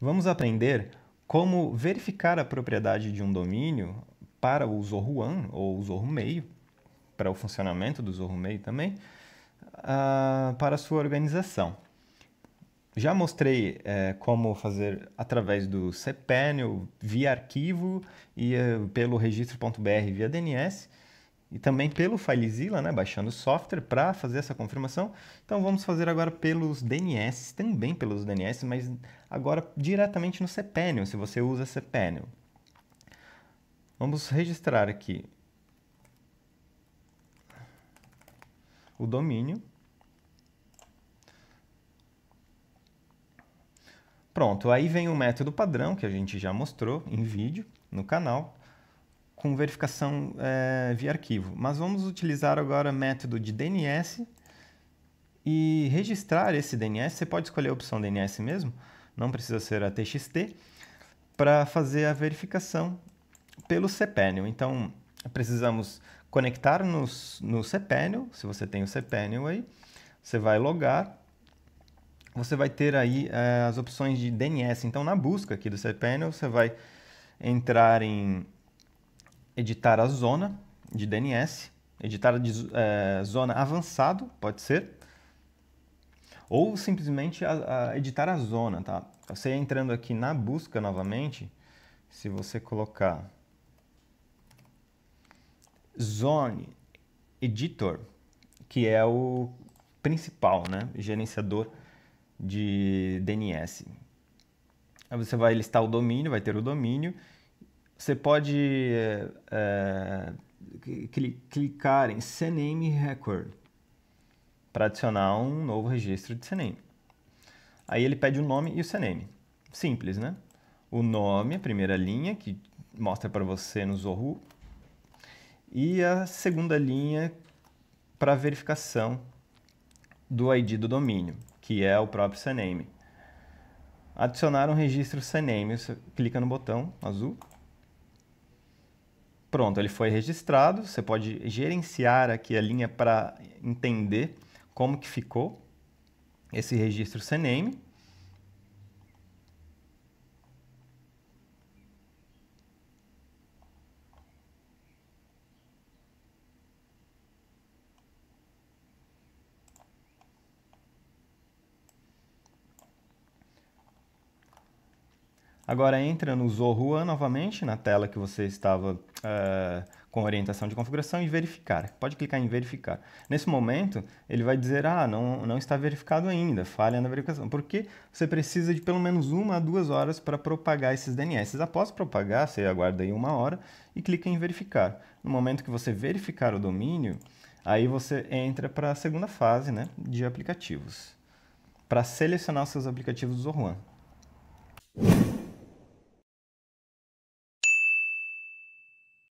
Vamos aprender como verificar a propriedade de um domínio para o Zorro One ou o Zorro meio, para o funcionamento do Zorro meio também, uh, para a sua organização. Já mostrei é, como fazer através do cPanel, via arquivo e eh, pelo registro.br via DNS e também pelo FileZilla, né, baixando o software para fazer essa confirmação. Então vamos fazer agora pelos DNS, também pelos DNS, mas agora diretamente no cPanel, se você usa cPanel. Vamos registrar aqui o domínio. Pronto, aí vem o método padrão que a gente já mostrou em vídeo no canal com verificação é, via arquivo. Mas vamos utilizar agora método de DNS e registrar esse DNS. Você pode escolher a opção DNS mesmo, não precisa ser a TXT, para fazer a verificação pelo cPanel. Então, precisamos conectar nos, no cPanel, se você tem o cPanel aí, você vai logar, você vai ter aí é, as opções de DNS. Então, na busca aqui do cPanel, você vai entrar em editar a zona de DNS, editar de, é, zona avançado, pode ser, ou simplesmente a, a editar a zona, tá? Você entrando aqui na busca novamente, se você colocar Zone Editor, que é o principal, né? Gerenciador de DNS. Aí você vai listar o domínio, vai ter o domínio, você pode é, é, clicar em CNAME Record para adicionar um novo registro de CNAME. Aí ele pede o nome e o CNAME. Simples, né? O nome, a primeira linha, que mostra para você no Zorro, e a segunda linha para verificação do ID do domínio, que é o próprio CNAME. Adicionar um registro CNAME, você clica no botão azul, Pronto, ele foi registrado, você pode gerenciar aqui a linha para entender como que ficou esse registro CNAME. Agora entra no Zorro One novamente, na tela que você estava uh, com orientação de configuração e verificar. Pode clicar em verificar. Nesse momento, ele vai dizer, ah, não, não está verificado ainda, falha na verificação. Porque você precisa de pelo menos uma a duas horas para propagar esses DNS. Após propagar, você aguarda aí uma hora e clica em verificar. No momento que você verificar o domínio, aí você entra para a segunda fase né, de aplicativos. Para selecionar os seus aplicativos do Zorro One.